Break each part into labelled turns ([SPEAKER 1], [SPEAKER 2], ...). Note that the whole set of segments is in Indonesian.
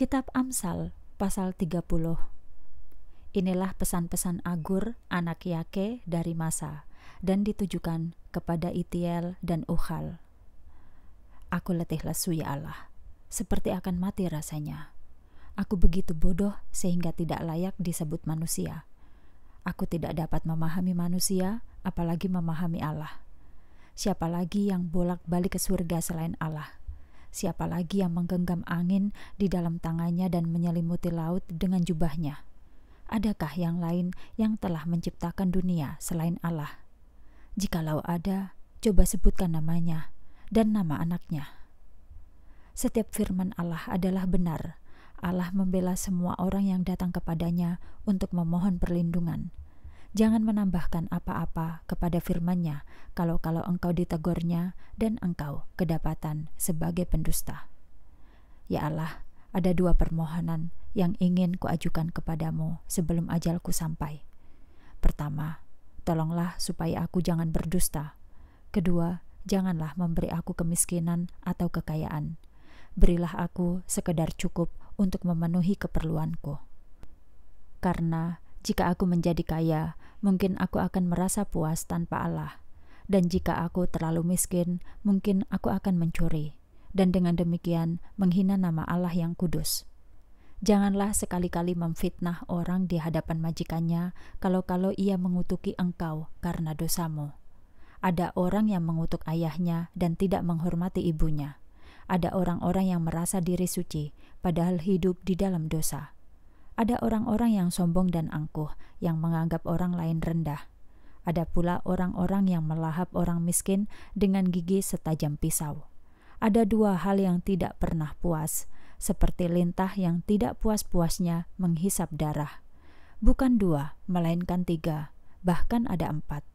[SPEAKER 1] Kitab Amsal pasal 30 Inilah pesan-pesan Agur anak Yake dari Masa dan ditujukan kepada Itiel dan Uhal. Aku letih lesu ya Allah, seperti akan mati rasanya. Aku begitu bodoh sehingga tidak layak disebut manusia. Aku tidak dapat memahami manusia, apalagi memahami Allah. Siapa lagi yang bolak-balik ke surga selain Allah? Siapa lagi yang menggenggam angin di dalam tangannya dan menyelimuti laut dengan jubahnya? Adakah yang lain yang telah menciptakan dunia selain Allah? Jikalau ada, coba sebutkan namanya dan nama anaknya. Setiap firman Allah adalah benar. Allah membela semua orang yang datang kepadanya untuk memohon perlindungan Jangan menambahkan apa-apa kepada firman-Nya, kalau-kalau engkau ditegurnya dan engkau kedapatan sebagai pendusta. Ya Allah, ada dua permohonan yang ingin kuajukan kepadamu sebelum ajalku sampai. Pertama, tolonglah supaya aku jangan berdusta. Kedua, janganlah memberi aku kemiskinan atau kekayaan. Berilah aku sekedar cukup untuk memenuhi keperluanku. Karena jika aku menjadi kaya, mungkin aku akan merasa puas tanpa Allah. Dan jika aku terlalu miskin, mungkin aku akan mencuri. Dan dengan demikian, menghina nama Allah yang kudus. Janganlah sekali-kali memfitnah orang di hadapan majikannya, kalau-kalau ia mengutuki engkau karena dosamu. Ada orang yang mengutuk ayahnya dan tidak menghormati ibunya. Ada orang-orang yang merasa diri suci, padahal hidup di dalam dosa. Ada orang-orang yang sombong dan angkuh, yang menganggap orang lain rendah. Ada pula orang-orang yang melahap orang miskin dengan gigi setajam pisau. Ada dua hal yang tidak pernah puas, seperti lintah yang tidak puas-puasnya menghisap darah. Bukan dua, melainkan tiga, bahkan ada empat.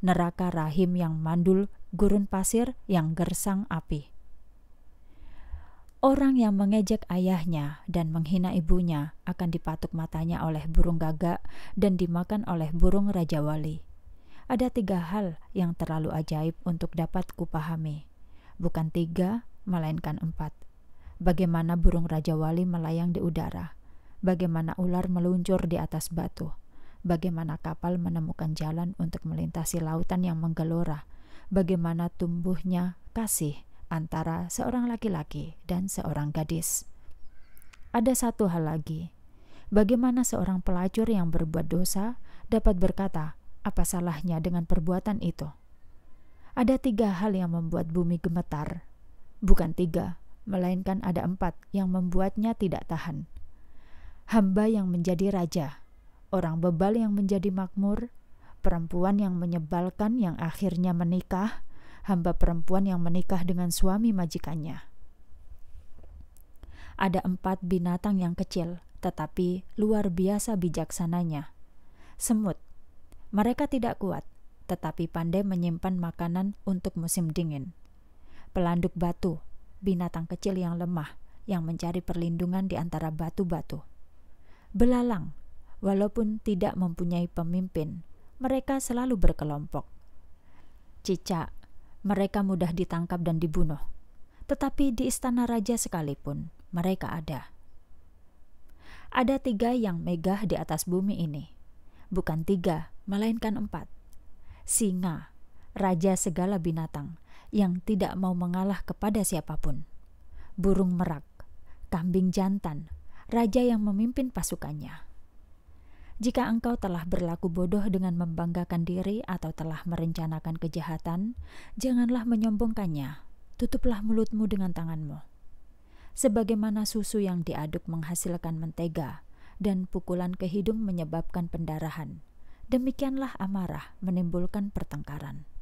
[SPEAKER 1] Neraka rahim yang mandul, gurun pasir yang gersang api Orang yang mengejek ayahnya dan menghina ibunya akan dipatuk matanya oleh burung gagak dan dimakan oleh burung raja wali. Ada tiga hal yang terlalu ajaib untuk dapat kupahami. Bukan tiga, melainkan empat. Bagaimana burung raja wali melayang di udara, bagaimana ular meluncur di atas batu, bagaimana kapal menemukan jalan untuk melintasi lautan yang menggelora, bagaimana tumbuhnya kasih antara seorang laki-laki dan seorang gadis. Ada satu hal lagi: bagaimana seorang pelacur yang berbuat dosa dapat berkata, "Apa salahnya dengan perbuatan itu?" Ada tiga hal yang membuat bumi gemetar, bukan tiga, melainkan ada empat yang membuatnya tidak tahan: hamba yang menjadi raja, orang bebal yang menjadi makmur, perempuan yang menyebalkan yang akhirnya menikah, hamba perempuan yang menikah dengan suami majikannya. Ada empat binatang yang kecil, tetapi luar biasa bijaksananya. Semut, mereka tidak kuat, tetapi pandai menyimpan makanan untuk musim dingin. Pelanduk batu, binatang kecil yang lemah, yang mencari perlindungan di antara batu-batu. Belalang, walaupun tidak mempunyai pemimpin, mereka selalu berkelompok. Cicak, mereka mudah ditangkap dan dibunuh. Tetapi di istana raja sekalipun, mereka ada. Ada tiga yang megah di atas bumi ini. Bukan tiga, melainkan empat. Singa, raja segala binatang, yang tidak mau mengalah kepada siapapun. Burung merak, kambing jantan, raja yang memimpin pasukannya. Jika engkau telah berlaku bodoh dengan membanggakan diri atau telah merencanakan kejahatan, janganlah menyombongkannya. Tutuplah mulutmu dengan tanganmu. Sebagaimana susu yang diaduk menghasilkan mentega dan pukulan ke hidung menyebabkan pendarahan, demikianlah amarah menimbulkan pertengkaran.